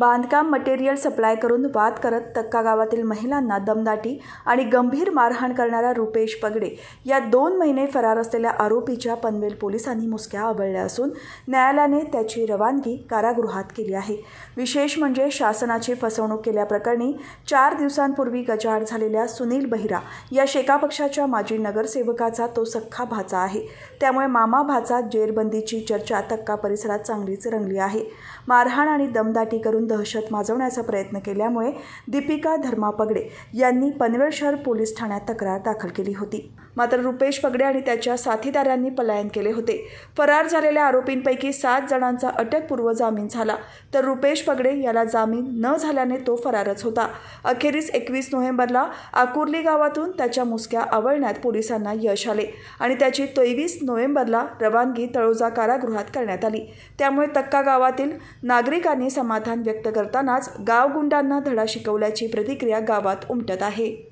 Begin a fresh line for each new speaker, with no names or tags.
बांधकाम material supply करून वाद करत तक्का गावातील महिलांना दमदाटी आणि गंभीर मारहाण करणारा रुपेश पगडे या दोन महिने फरार असलेल्या आरोपीच्या पनवेल पोलिसांनी मुसक्या आवळल्या असून न्यायालयाने त्याची रवानगी कारागृहात केली आहे विशेष म्हणजे शासनाची फसवणूक केल्याप्रकरणी चार दिवसांपूर्वी गजाड झालेल्या सुनील बहिरा या शेका पक्षाच्या माजी नगरसेवकाचा तो सख्खा भाचा आहे त्यामुळे मामा भाचा जेरबंदीची चर्चा तक्का परिसरात चांगलीच रंगली आहे मारहाण आणि दमदाटी करून दहशत माजवण्याचा प्रयत्न केल्यामुळे दीपिका धर्मा पगडे यांनी पनवेल शहर पोलीस ठाण्यात तक्रार दाखल केली होती मात्र रुपेश पगडे आणि त्याच्या साथीदारांनी पलायन केले होते फरार झालेल्या आरोपींपैकी सात जणांचा अटकपूर्व जामीन झाला तर रुपेश पगडे याला जामीन न झाल्याने तो फरारच होता अखेरीस एकवीस नोव्हेंबरला आकुर्ली गावातून त्याच्या मुसक्या आवळण्यात पोलिसांना यश आले आणि त्याची तेवीस नोव्हेंबरला रवानगी तळोजा कारागृहात करण्यात आली त्यामुळे तक्का गावातील नागरिकांनी समाधान व्यक्त व्यक्त करतानाच गावगुंडांना धडा शिकवल्याची प्रतिक्रिया गावात उमटत आहे